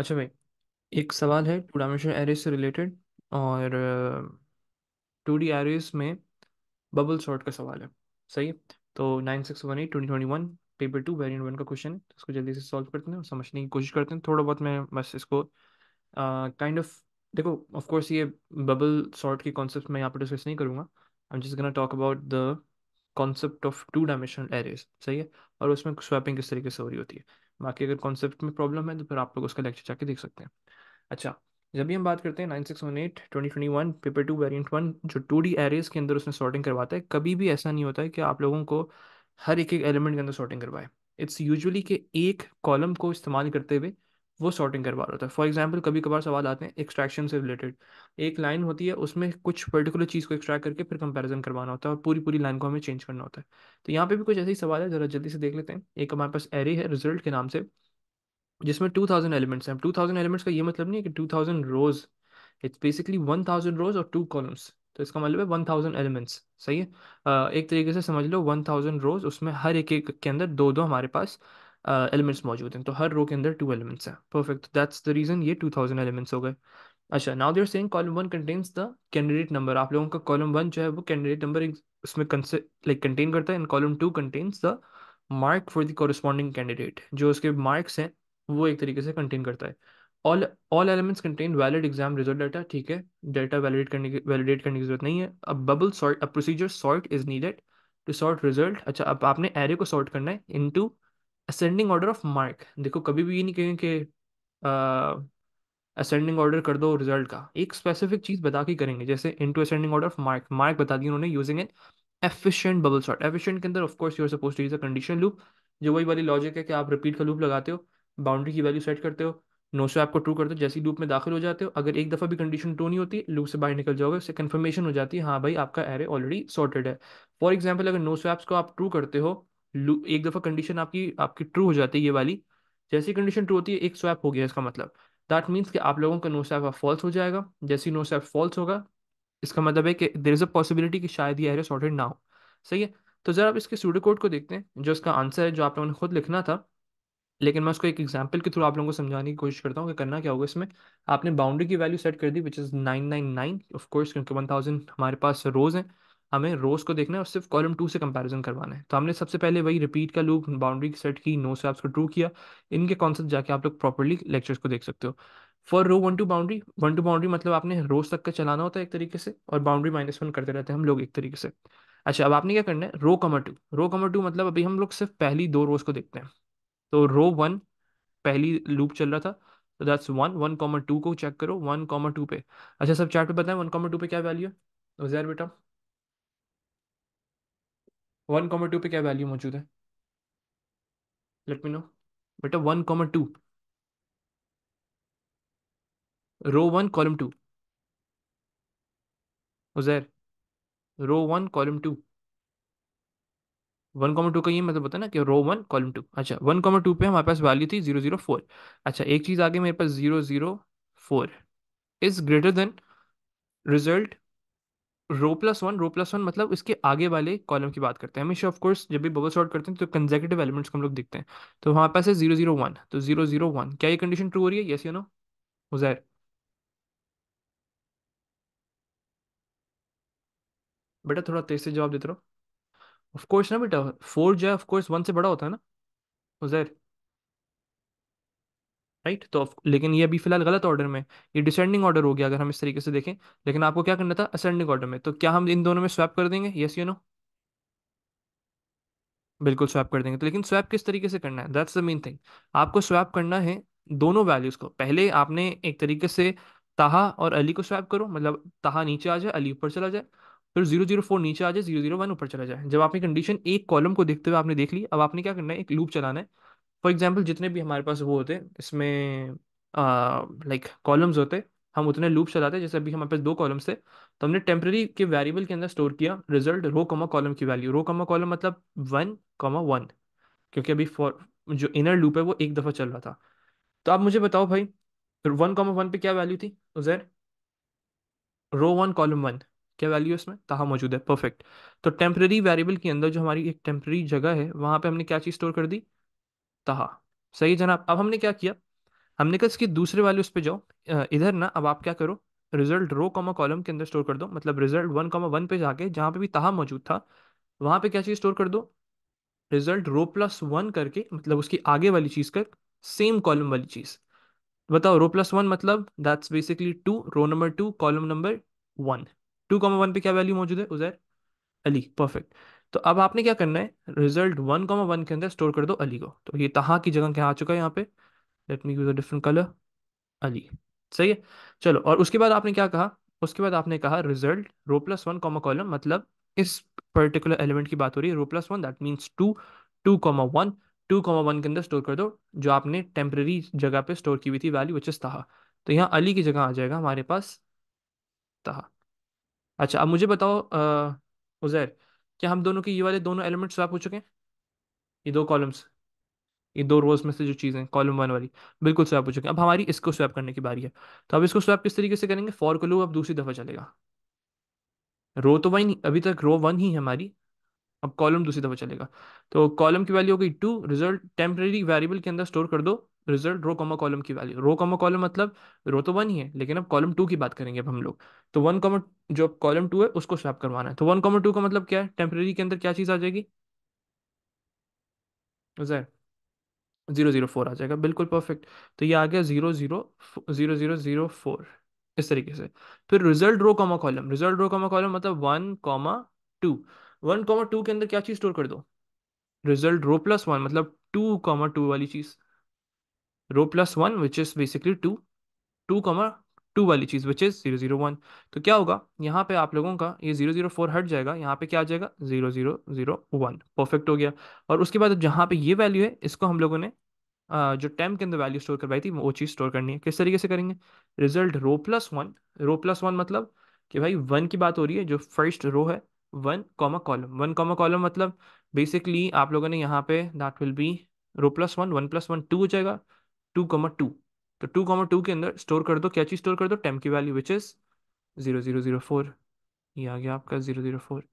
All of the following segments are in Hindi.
अच्छा भाई एक सवाल है टू डायमेंशनल एरे से रिलेटेड और टू डी एरेज़ में बबल सॉर्ट का सवाल है सही है तो nine six one eight twenty twenty one paper two variant one का क्वेश्चन है तो इसको जल्दी से सॉल्व करते हैं और समझने की कोशिश करते हैं थोड़ा बहुत मैं बस इसको काइंड ऑफ देखो ऑफ कोर्स ये बबल सॉर्ट के कॉन्सेप्ट मैं यहाँ पर डिस्कस नहीं करूँगा I am just gonna talk about the concept of two dimensional arrays सही है और उसमें स्वैपिंग किस तरीके से हो रही होती है बाकी अगर कॉन्सेप्ट में प्रॉब्लम है तो फिर आप लोग उसका लेक्चर जाके देख सकते हैं अच्छा जब भी हम बात करते हैं nine six one eight twenty twenty one paper two variant one जो टू डी एरेज के अंदर उसने सॉर्टिंग करवाता है कभी भी ऐसा नहीं होता है कि आप लोगों को हर एक एक एलिमेंट के अंदर सॉर्टिंग करवाए इट्स यूजुअली के एक कॉलम को इस्तेमाल करते हुए वो सॉर्टिंग करवा रहा था फॉर एग्जाम्पल कभी कभार सवाल आते हैं एक्सट्रैक्शन से रिलेटेड एक लाइन होती है उसमें कुछ पर्टिकुलर चीज़ को एक्सट्रैक्ट करके फिर कंपैरिजन करवाना होता है और पूरी पूरी लाइन को हमें चेंज करना होता है तो यहाँ पे भी कुछ ऐसे ही सवाल है ज़रा जल्दी से देख लेते हैं एक हमारे पास एरे है रिजल्ट के नाम से जिसमें टू थाउजेंड एलिमेंट्स हैं टू थाउजेंड एलिमेंट्स का ये मतलब नहीं है कि two thousand rows it's basically one thousand rows और टू कॉलम्स तो इसका मतलब है वन थाउजेंड एलिमेंट्स सही है uh, एक तरीके से समझ लो वन थाउजेंड रोज उसमें हर एक एक के अंदर दो दो हमारे पास एलिमेंट्स मौजूद हैं तो हर रो के अंदर टू एलिमेंट्स हैं परफेक्ट दैट्स द रीज़न ये टू थाउजेंड एलिमेंट्स हो गए अच्छा now they're saying column one contains the candidate number आप लोगों का कॉलम वन जो है वो कैंडिडेट नंबर उसमें लाइक कंटेन करता है and column two contains the mark for the corresponding candidate जो उसके मार्क्स हैं वो एक तरीके से कंटेन करता है all all elements contain valid exam result data ठीक है डाटा वैलिडेट करने की वैलिडेट करने की जरूरत नहीं है अब बबल सॉर्ट अब procedure sort is needed to sort result अच्छा अब आपने एरे को सॉर्ट करना है into ascending order of mark देखो कभी भी ये नहीं कहेंगे कि असेंडिंग ऑर्डर कर दो रिजल्ट का एक स्पेसिफिक चीज़ बता के करेंगे जैसे into ascending order of mark mark बता दिए उन्होंने using an efficient bubble sort efficient के अंदर of course you are suppose to use a condition loop जो वही वाली लॉजिक है कि आप रिपीट का लूप लगाते हो बाउंड्री की वैल्यू सेट करते हो नो से आपको ट्रू करते हो जैसे लूप में दाखिल हो जाते हो अगर एक दफ़ा भी कंडीशन ट्रू नहीं होती लूप से बाहर निकल जाओगे उससे कंफर्मेशन हो जाती है हाँ भाई आपका एरे ऑलरेडी सॉर्टेड है फॉर एग्जाम्पल अगर नो स्वैप्स को आप ट्रू करते हो एक दफा कंडीशन आपकी आपकी ट्रू हो जाती है ये वाली जैसी कंडीशन ट्रू होती है एक स्वैप हो गया इसका मतलब दैट मीन्स कि आप लोगों का नो स्वैप फॉल्स हो जाएगा जैसे नो स्वैप फॉल्स होगा इसका मतलब है कि देर इज अ पॉसिबिलिटी कि शायद ये एरिया सॉर्टेड ना हो सही है तो जरा आप इसके स्टूडियो कोड को देखते हैं जो इसका आंसर है जो आप लोगों ने खुद लिखना था लेकिन मैं उसको एक एग्जाम्पल के थ्रू आप लोगों को समझाने की कोशिश करता हूँ कि करना क्या होगा इसमें आपने बाउंड्री की वैल्यू सेट कर दी which is nine nine nine of course क्योंकि वन थाउजेंड हमारे पास रोज़ हैं हमें रोज को देखना है और सिर्फ कॉलम टू से कंपैरिजन करवाना है तो हमने सबसे पहले वही रिपीट का लूप बाउंड्री सेट की नो से आपको ट्रू किया इनके कॉन्सेप्ट जाके आप लोग प्रॉपरली लेक्चर्स को देख सकते हो for row one two boundary one two boundary मतलब आपने रोज तक का चलाना होता है एक तरीके से और बाउंड्री माइनस वन करते रहते हैं हम लोग एक तरीके से अच्छा अब आपने क्या करना है रो कमर टू रो कमर टू मतलब अभी हम लोग सिर्फ पहली दो रोज को देखते हैं तो रो वन पहली लूप चल रहा था तो that's one one comma two को चेक करो वन कॉमर टू पे अच्छा सब चार्ट पे बताएं वन कॉमर टू पे क्या वैल्यू है तो बेटा वन कॉमर टू पे क्या वैल्यू मौजूद है लेट मी नो बेटा one comma two row one column two Uzair row one column two one comma two का ये मतलब बता ना कि रो वन कॉलम टू अच्छा वन कॉमर टू पे हमारे पास वैल्यू थी जीरो जीरो फोर अच्छा एक चीज़ आगे मेरे पास zero zero four is greater than result row plus one row plus one मतलब इसके आगे वाले कॉलम की बात करते हैं हमेशा ऑफकोर्स जब भी बबल शॉर्ट करते हैं तो कंजेक्टिव एलिमेंट्स को हम लोग देखते हैं तो हमारे पास है जीरो जीरो वन तो जीरो जीरो वन क्या ये कंडीशन ट्रू हो रही है ये यू नो हुजैर बेटा थोड़ा तेज से जवाब देते रहो ऑफकोर्स ना बेटा फोर जो है ऑफकोर्स वन से बड़ा होता है ना हुजैर राइट तो लेकिन ये अभी फिलहाल गलत ऑर्डर में ये डिसेंडिंग ऑर्डर हो गया अगर हम इस तरीके से देखें लेकिन आपको क्या करना था असेंडिंग ऑर्डर में तो क्या हम इन दोनों में स्वैप कर देंगे यस यू नो बिल्कुल स्वैप कर देंगे तो लेकिन स्वैप किस तरीके से करना है दैट्स द मेन थिंग आपको स्वैप करना है दोनों वैल्यूज को पहले आपने एक तरीके से ताहा और अली को स्वैप करो मतलब ताहा नीचे आ जाए अली ऊपर चला जाए फिर जीरो जीरो फोर नीचे आ जाए जीरो जीरो वन ऊपर चला जाए जब आपने कंडीशन एक कॉलम को देखते हुए आपने देख ली अब आपने क्या करना है एक लूप चलाना है फॉर एग्जाम्पल जितने भी हमारे पास वो होते इसमें लाइक कॉलम्स होते हम उतने लूप चलाते जैसे अभी हमारे पास दो कॉलम्स थे तो हमने टेम्प्रेरी के वेरिएबल के अंदर स्टोर किया रिजल्ट रो कॉमा कॉलम की वैल्यू रो कॉमा कॉलम मतलब वन कॉमा वन क्योंकि अभी फॉर जो इनर लूप है वो एक दफ़ा चल रहा था तो आप मुझे बताओ भाई वन कॉमा वन पे क्या वैल्यू थी Uzair row one column one क्या वैल्यू इसमें कहा मौजूद है परफेक्ट तो टेम्प्रेरी वेरिएबल के अंदर जो हमारी एक टेम्प्रेरी जगह है वहाँ पे हमने क्या चीज़ स्टोर कर दी तहा सही जनाब अब हमने क्या किया हमने कहा इसके दूसरे वाले उस पर जाओ इधर ना अब आप क्या करो रिजल्ट रो कॉमा कॉलम के अंदर स्टोर कर दो मतलब रिजल्ट वन कॉमा वन पे जाके जहाँ पे भी तहा मौजूद था वहाँ पे क्या चीज़ स्टोर कर दो रिजल्ट रो प्लस वन करके मतलब उसकी आगे वाली चीज़ कर सेम कॉलम वाली चीज़ बताओ रो प्लस वन मतलब that's basically two row number two column number one two comma one पे क्या वैल्यू मौजूद है उजैर अली परफेक्ट तो अब आपने क्या करना है रिजल्ट वन कॉमा वन के अंदर स्टोर कर दो अली को तो ये तहा की जगह क्या आ चुका है यहाँ पे let me use a different colour Ali सही है चलो और उसके बाद आपने क्या कहा उसके बाद आपने कहा result row plus one comma column मतलब इस पर्टिकुलर एलिमेंट की बात हो रही है row plus one that means two two comma one two comma one के अंदर स्टोर कर दो जो आपने टेम्प्रेरी जगह पे स्टोर की हुई थी वैल्यू विच इज तहा तो यहाँ अली की जगह आ जाएगा हमारे पास तहा अच्छा अब मुझे बताओ उजैर क्या हम दोनों के ये वाले दोनों एलिमेंट स्वैप हो चुके हैं ये दो कॉलम्स ये दो रोज में से जो चीज़ें कॉलम वन वाली बिल्कुल स्वैप हो चुके हैं अब हमारी इसको स्वैप करने की बारी है तो अब इसको स्वैप किस तरीके से करेंगे फॉर को लू अब दूसरी दफ़ा चलेगा रो तो वही अभी तक रो वन ही है हमारी अब कॉलम दूसरी दफा चलेगा तो कॉलम की वैल्यू हो गई टू रिजल्ट टेम्प्रेरी वेरिएबल के अंदर स्टोर कर दो रिजल्ट रो कॉमा कॉलम की वैल्यू रो कॉमा कॉलम मतलब रो तो वन ही है लेकिन अब कॉलम टू की बात करेंगे अब हम लोग तो वन कॉमा जो कॉलम टू है उसको स्वैप करवाना है तो वन कॉमा टू का मतलब क्या है टेम्प्रेरी के अंदर क्या चीज़ आ जाएगी जीरो जीरो फोर आ जाएगा बिल्कुल परफेक्ट तो ये आ गया zero zero zero zero zero four इस तरीके से फिर result row comma column result row comma column मतलब one comma two one comma two के अंदर क्या चीज स्टोर कर दो रिजल्ट रो प्लस वन मतलब टू कॉमा टू वाली चीज row plus one which is basically two two comma two वाली चीज which is zero zero one तो क्या होगा यहाँ पे आप लोगों का ये जीरो जीरो फोर हट जाएगा यहाँ पे क्या आ जाएगा zero zero zero one perfect हो गया और उसके बाद जहाँ पे ये वैल्यू है इसको हम लोगों ने जो टेम के अंदर वैल्यू स्टोर करवाई थी वो चीज़ स्टोर करनी है किस तरीके से करेंगे result row plus one row plus one मतलब कि भाई वन की बात हो रही है जो फर्स्ट रो है one comma column one comma column मतलब बेसिकली आप लोगों ने यहाँ पे that will be row plus one one plus one two हो जाएगा टू कॉमा टू तो टू कॉमा टू के अंदर स्टोर कर दो क्या चीज़ स्टोर कर दो टेम की value which is zero zero zero four ये आ गया आपका ज़ीरो ज़ीरो फोर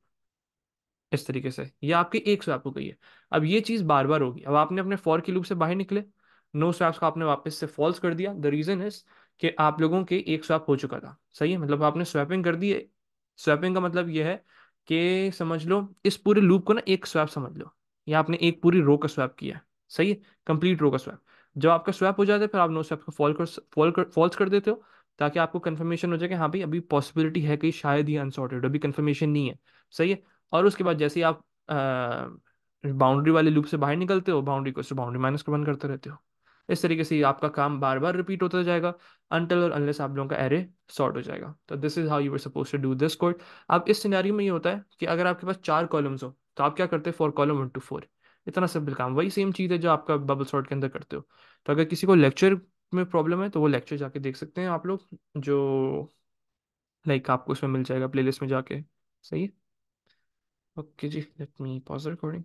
इस तरीके से ये आपकी एक स्वैप हो गई है अब ये चीज़ बार बार होगी अब आपने अपने फॉर की लूप से बाहर निकले नो स्वैप्स को आपने वापस से फॉल्स कर दिया द रीज़न इज़ कि आप लोगों के एक स्वैप हो चुका था सही है मतलब आपने स्वैपिंग कर दी है स्वैपिंग का मतलब ये है कि समझ लो इस पूरे लूप को ना एक स्वैप समझ लो या आपने एक पूरी रो का स्वैप किया सही है कंप्लीट रो का स्वैप जब आपका स्वैप हो जाता है फिर आप नो स्वैप को फॉल कर फॉल कर फॉल्स कर देते हो ताकि आपको कन्फर्मेशन हो जाए कि हाँ भाई अभी पॉसिबिलिटी है कि शायद ही अनसॉर्टेड अभी कन्फर्मेशन नहीं है सही है और उसके बाद जैसे ही आप बाउंड्री वाले लूप से बाहर निकलते हो बाउंड्री को बाउंड्री माइनस को बंद करते रहते हो इस तरीके से आपका काम बार बार रिपीट होता जाएगा अनटिल और अनलेस आप लोगों का एरे सॉर्ट हो जाएगा तो this is how you are suppose to do this code अब इस सिनेरियो में ये होता है कि अगर आपके पास चार कॉलम्स हो तो आप क्या करते हैं four column one two four इतना सिंपल काम वही सेम चीज़ है जो आपका बबल सॉर्ट के अंदर करते हो तो अगर किसी को लेक्चर में प्रॉब्लम है तो वो लेक्चर जाके देख सकते हैं आप लोग जो लाइक आपको उसमें मिल जाएगा प्ले में जाके सही है ओके जी लेट मी पॉज रिकॉर्डिंग